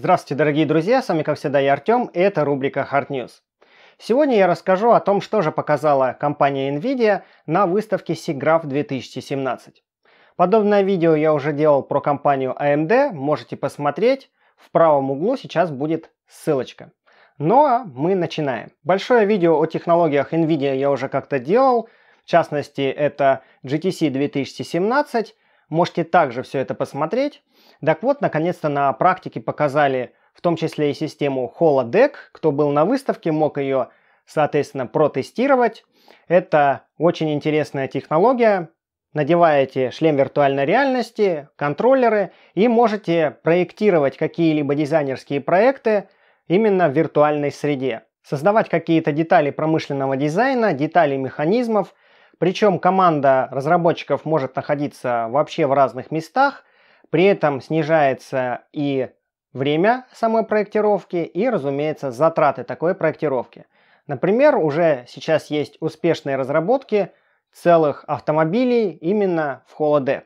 Здравствуйте, дорогие друзья, с вами, как всегда, я Артем, и это рубрика Hard News. Сегодня я расскажу о том, что же показала компания Nvidia на выставке SIGGRAPH 2017. Подобное видео я уже делал про компанию AMD, можете посмотреть, в правом углу сейчас будет ссылочка. Ну а мы начинаем. Большое видео о технологиях Nvidia я уже как-то делал, в частности это GTC 2017, можете также все это посмотреть. Так вот, наконец-то на практике показали в том числе и систему Holodeck. Кто был на выставке, мог ее, соответственно, протестировать. Это очень интересная технология. Надеваете шлем виртуальной реальности, контроллеры и можете проектировать какие-либо дизайнерские проекты именно в виртуальной среде. Создавать какие-то детали промышленного дизайна, детали механизмов. Причем команда разработчиков может находиться вообще в разных местах – при этом снижается и время самой проектировки, и, разумеется, затраты такой проектировки. Например, уже сейчас есть успешные разработки целых автомобилей именно в Holodeck.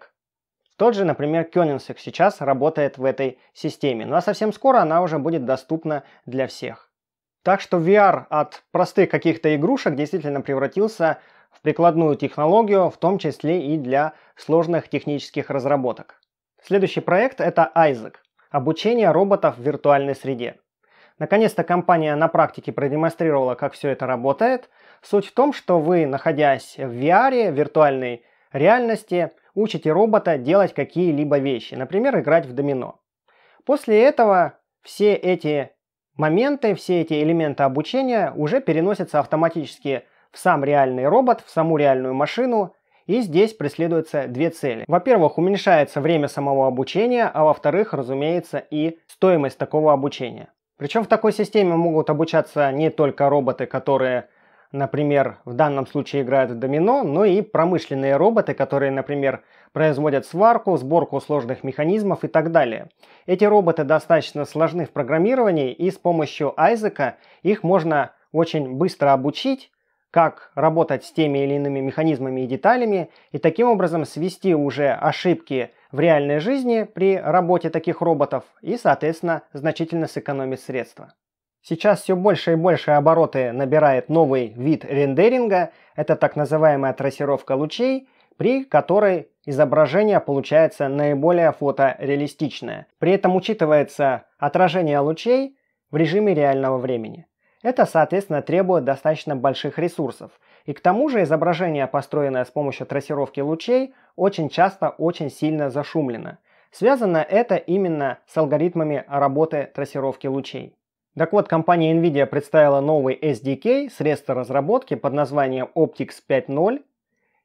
Тот же, например, Кёнинсек сейчас работает в этой системе, ну а совсем скоро она уже будет доступна для всех. Так что VR от простых каких-то игрушек действительно превратился в прикладную технологию, в том числе и для сложных технических разработок. Следующий проект – это Isaac – обучение роботов в виртуальной среде. Наконец-то компания на практике продемонстрировала, как все это работает. Суть в том, что вы, находясь в VR, виртуальной реальности, учите робота делать какие-либо вещи, например, играть в домино. После этого все эти моменты, все эти элементы обучения уже переносятся автоматически в сам реальный робот, в саму реальную машину, и здесь преследуются две цели. Во-первых, уменьшается время самого обучения, а во-вторых, разумеется, и стоимость такого обучения. Причем в такой системе могут обучаться не только роботы, которые, например, в данном случае играют в домино, но и промышленные роботы, которые, например, производят сварку, сборку сложных механизмов и так далее. Эти роботы достаточно сложны в программировании, и с помощью Айзека их можно очень быстро обучить, как работать с теми или иными механизмами и деталями, и таким образом свести уже ошибки в реальной жизни при работе таких роботов и, соответственно, значительно сэкономить средства. Сейчас все больше и больше обороты набирает новый вид рендеринга, это так называемая трассировка лучей, при которой изображение получается наиболее фотореалистичное. При этом учитывается отражение лучей в режиме реального времени. Это, соответственно, требует достаточно больших ресурсов. И к тому же изображение, построенное с помощью трассировки лучей, очень часто очень сильно зашумлено. Связано это именно с алгоритмами работы трассировки лучей. Так вот, компания NVIDIA представила новый SDK, средство разработки под названием Optics 5.0,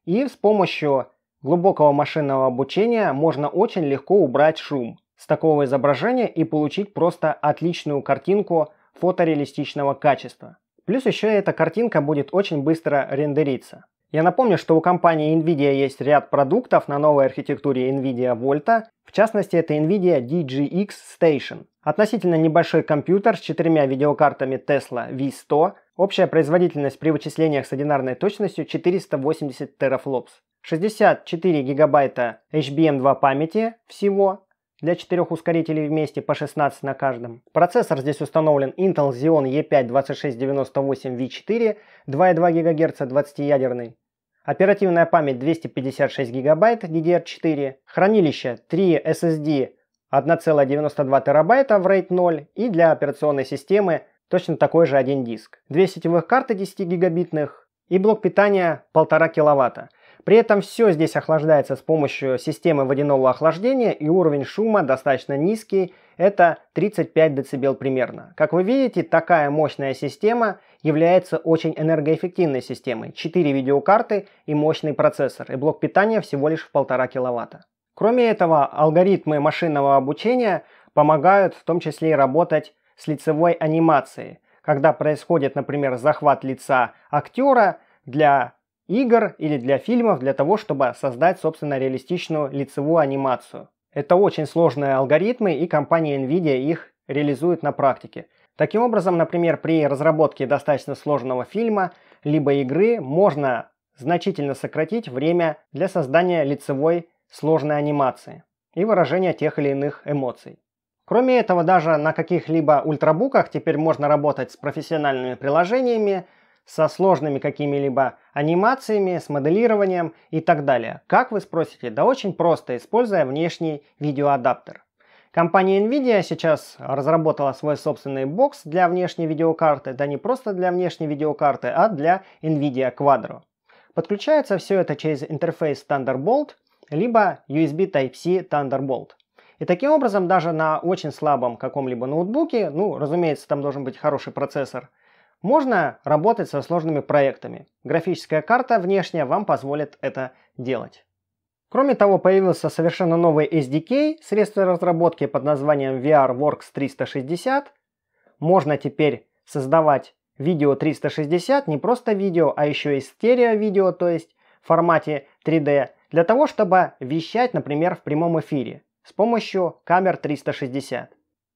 и с помощью глубокого машинного обучения можно очень легко убрать шум с такого изображения и получить просто отличную картинку фотореалистичного качества. Плюс еще эта картинка будет очень быстро рендериться. Я напомню, что у компании NVIDIA есть ряд продуктов на новой архитектуре NVIDIA Volta, в частности это NVIDIA DGX Station. Относительно небольшой компьютер с четырьмя видеокартами Tesla V100, общая производительность при вычислениях с одинарной точностью 480 терафлопс, 64 гигабайта HBM2 памяти всего, для четырех ускорителей вместе по 16 на каждом. Процессор здесь установлен Intel Xeon E5 2698V4 2,2 ГГц 20-ядерный. Оперативная память 256 ГБ DDR4. Хранилище 3 SSD 1,92 ТБ в RAID 0 и для операционной системы точно такой же один диск. Две сетевых карты 10 гигабитных и блок питания 1,5 киловатта. При этом все здесь охлаждается с помощью системы водяного охлаждения и уровень шума достаточно низкий, это 35 дБ примерно. Как вы видите, такая мощная система является очень энергоэффективной системой. 4 видеокарты и мощный процессор, и блок питания всего лишь в 1,5 кВт. Кроме этого, алгоритмы машинного обучения помогают в том числе и работать с лицевой анимацией. Когда происходит, например, захват лица актера, для игр или для фильмов для того, чтобы создать, собственно, реалистичную лицевую анимацию. Это очень сложные алгоритмы, и компания NVIDIA их реализует на практике. Таким образом, например, при разработке достаточно сложного фильма либо игры можно значительно сократить время для создания лицевой сложной анимации и выражения тех или иных эмоций. Кроме этого, даже на каких-либо ультрабуках теперь можно работать с профессиональными приложениями, со сложными какими-либо анимациями, с моделированием и так далее. Как вы спросите? Да очень просто, используя внешний видеоадаптер. Компания Nvidia сейчас разработала свой собственный бокс для внешней видеокарты, да не просто для внешней видеокарты, а для Nvidia Quadro. Подключается все это через интерфейс Thunderbolt, либо USB Type-C Thunderbolt. И таким образом даже на очень слабом каком-либо ноутбуке, ну, разумеется, там должен быть хороший процессор – можно работать со сложными проектами. Графическая карта внешняя вам позволит это делать. Кроме того, появился совершенно новый SDK, средство разработки под названием VRWorks 360. Можно теперь создавать видео 360, не просто видео, а еще и стерео-видео, то есть в формате 3D, для того, чтобы вещать, например, в прямом эфире с помощью камер 360.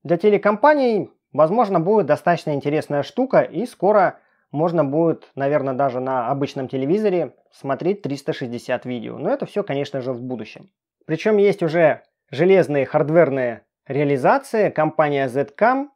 Для телекомпаний Возможно, будет достаточно интересная штука, и скоро можно будет, наверное, даже на обычном телевизоре смотреть 360 видео. Но это все, конечно же, в будущем. Причем есть уже железные хардверные реализации. Компания Zcam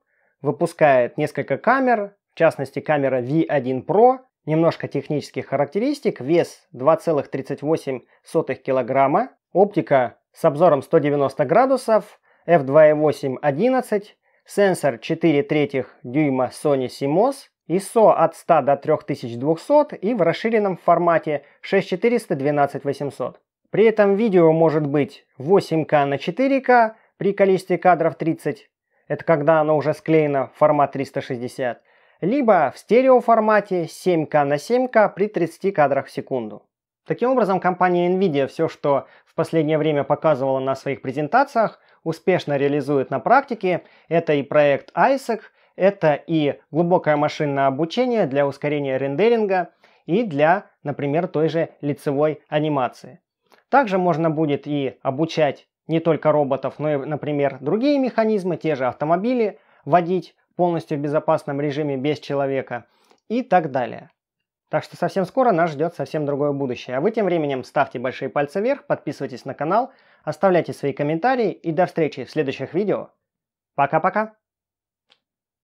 выпускает несколько камер, в частности камера V1 Pro, немножко технических характеристик, вес 2,38 килограмма, оптика с обзором 190 градусов, f2.8 11, сенсор 4 третьих дюйма Sony CMOS, ISO от 100 до 3200 и в расширенном формате 6400-12800. При этом видео может быть 8К на 4К при количестве кадров 30, это когда оно уже склеено в формат 360, либо в стереоформате 7К на 7К при 30 кадрах в секунду. Таким образом, компания Nvidia все, что в последнее время показывала на своих презентациях, успешно реализует на практике, это и проект ISEC, это и глубокое машинное обучение для ускорения рендеринга и для, например, той же лицевой анимации. Также можно будет и обучать не только роботов, но и, например, другие механизмы, те же автомобили, водить полностью в безопасном режиме без человека и так далее. Так что совсем скоро нас ждет совсем другое будущее. А вы тем временем ставьте большие пальцы вверх, подписывайтесь на канал, Оставляйте свои комментарии и до встречи в следующих видео. Пока-пока!